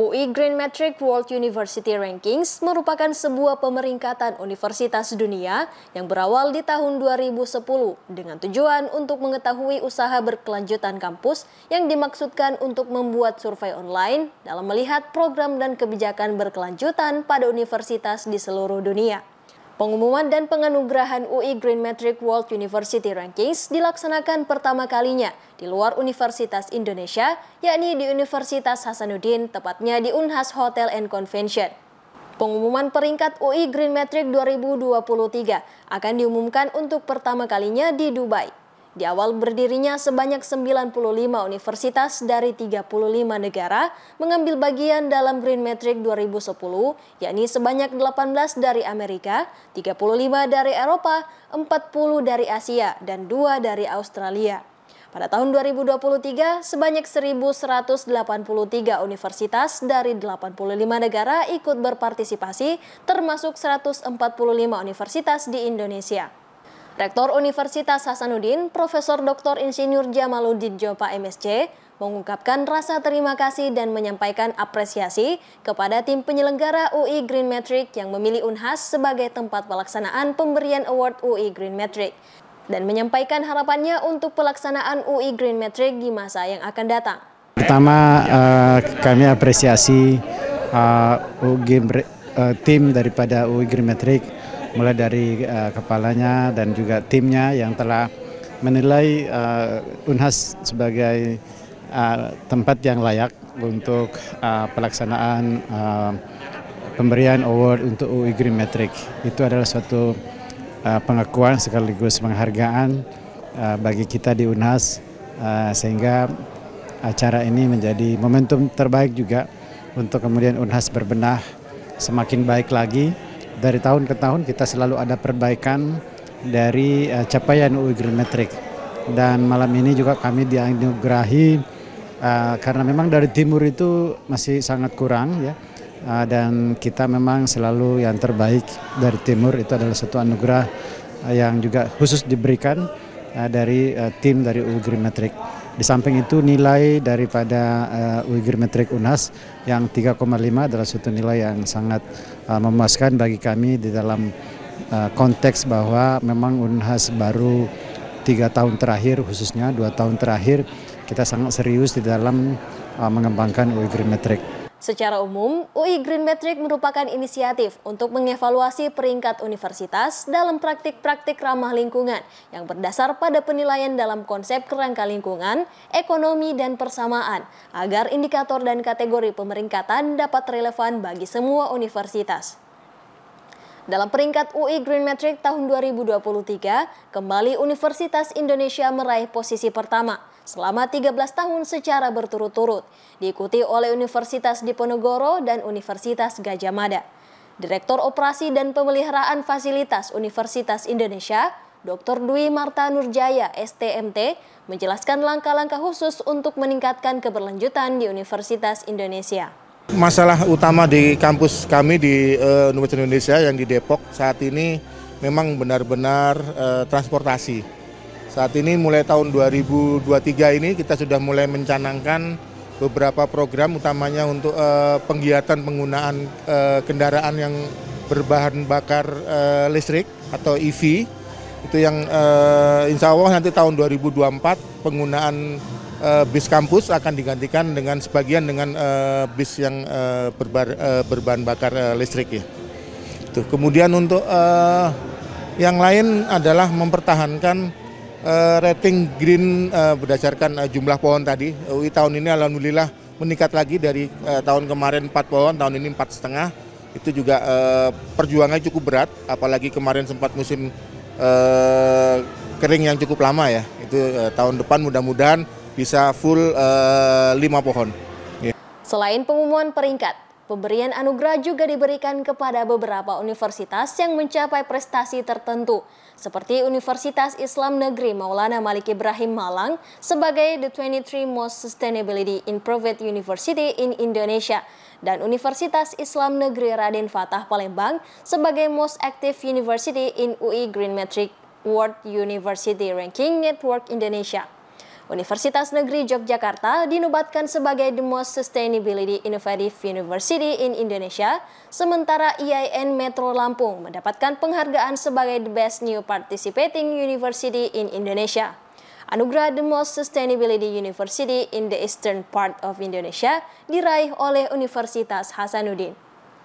UI Green Metric World University Rankings merupakan sebuah pemeringkatan universitas dunia yang berawal di tahun 2010 dengan tujuan untuk mengetahui usaha berkelanjutan kampus yang dimaksudkan untuk membuat survei online dalam melihat program dan kebijakan berkelanjutan pada universitas di seluruh dunia. Pengumuman dan penganugerahan UI Green Metric World University Rankings dilaksanakan pertama kalinya di luar Universitas Indonesia, yakni di Universitas Hasanuddin, tepatnya di Unhas Hotel and Convention. Pengumuman peringkat UI Green Metric 2023 akan diumumkan untuk pertama kalinya di Dubai. Di awal berdirinya sebanyak 95 universitas dari 35 negara mengambil bagian dalam Green Metric 2010, yakni sebanyak 18 dari Amerika, 35 dari Eropa, 40 dari Asia, dan 2 dari Australia. Pada tahun 2023, sebanyak 1.183 universitas dari 85 negara ikut berpartisipasi, termasuk 145 universitas di Indonesia. Rektor Universitas Hasanuddin, Profesor Dr. Insinyur Jamaluddin Jopa MSC, mengungkapkan rasa terima kasih dan menyampaikan apresiasi kepada tim penyelenggara UI Green Metric yang memilih Unhas sebagai tempat pelaksanaan pemberian award UI Green Metric dan menyampaikan harapannya untuk pelaksanaan UI Green Metric di masa yang akan datang. Pertama, eh, kami apresiasi eh, eh, tim daripada UI Green Metric mulai dari uh, kepalanya dan juga timnya yang telah menilai uh, Unhas sebagai uh, tempat yang layak untuk uh, pelaksanaan uh, pemberian award untuk UI Green Metric. Itu adalah suatu uh, pengakuan sekaligus penghargaan uh, bagi kita di Unhas uh, sehingga acara ini menjadi momentum terbaik juga untuk kemudian Unhas berbenah semakin baik lagi dari tahun ke tahun kita selalu ada perbaikan dari uh, capaian UI Green Metric. Dan malam ini juga kami dianugerahi uh, karena memang dari timur itu masih sangat kurang ya. Uh, dan kita memang selalu yang terbaik dari timur itu adalah satu anugerah uh, yang juga khusus diberikan uh, dari uh, tim dari UI Green Metric. Di samping itu nilai daripada uh, Uyghur Metrik UNAS yang 3,5 adalah suatu nilai yang sangat uh, memuaskan bagi kami di dalam uh, konteks bahwa memang UNHAS baru tiga tahun terakhir khususnya dua tahun terakhir kita sangat serius di dalam uh, mengembangkan Uyghur metric. Secara umum, UI Green Metric merupakan inisiatif untuk mengevaluasi peringkat universitas dalam praktik-praktik ramah lingkungan yang berdasar pada penilaian dalam konsep kerangka lingkungan, ekonomi, dan persamaan agar indikator dan kategori pemeringkatan dapat relevan bagi semua universitas. Dalam peringkat UI Green Metric tahun 2023, kembali Universitas Indonesia meraih posisi pertama – selama 13 tahun secara berturut-turut, diikuti oleh Universitas Diponegoro dan Universitas Gajah Mada. Direktur Operasi dan Pemeliharaan Fasilitas Universitas Indonesia, Dr. Dwi Marta Nurjaya, STMT, menjelaskan langkah-langkah khusus untuk meningkatkan keberlanjutan di Universitas Indonesia. Masalah utama di kampus kami di uh, Universitas Indonesia yang di Depok saat ini memang benar-benar uh, transportasi saat ini mulai tahun 2023 ini kita sudah mulai mencanangkan beberapa program utamanya untuk uh, penggiatan penggunaan uh, kendaraan yang berbahan bakar uh, listrik atau EV itu yang uh, insya Allah nanti tahun 2024 penggunaan uh, bis kampus akan digantikan dengan sebagian dengan uh, bis yang uh, berbar, uh, berbahan bakar uh, listrik ya. Tuh. Kemudian untuk uh, yang lain adalah mempertahankan Eh, rating green eh, berdasarkan eh, jumlah pohon tadi. UI tahun ini alhamdulillah meningkat lagi dari tahun kemarin 4 pohon, tahun ini empat setengah. Itu juga uh, perjuangannya cukup berat, apalagi kemarin sempat musim kering yang cukup lama ya. Itu tahun depan mudah-mudahan bisa full uh, 5 pohon. Iya. Selain pengumuman peringkat, Pemberian anugerah juga diberikan kepada beberapa universitas yang mencapai prestasi tertentu seperti Universitas Islam Negeri Maulana Malik Ibrahim Malang sebagai the 23 most sustainability in private university in Indonesia dan Universitas Islam Negeri Raden Fatah Palembang sebagai most active university in UI Green Metric World University Ranking Network Indonesia. Universitas Negeri Yogyakarta dinobatkan sebagai the most sustainability innovative university in Indonesia, sementara e IAIN Metro Lampung mendapatkan penghargaan sebagai the best new participating university in Indonesia. Anugerah The Most Sustainability University in the Eastern Part of Indonesia diraih oleh Universitas Hasanuddin.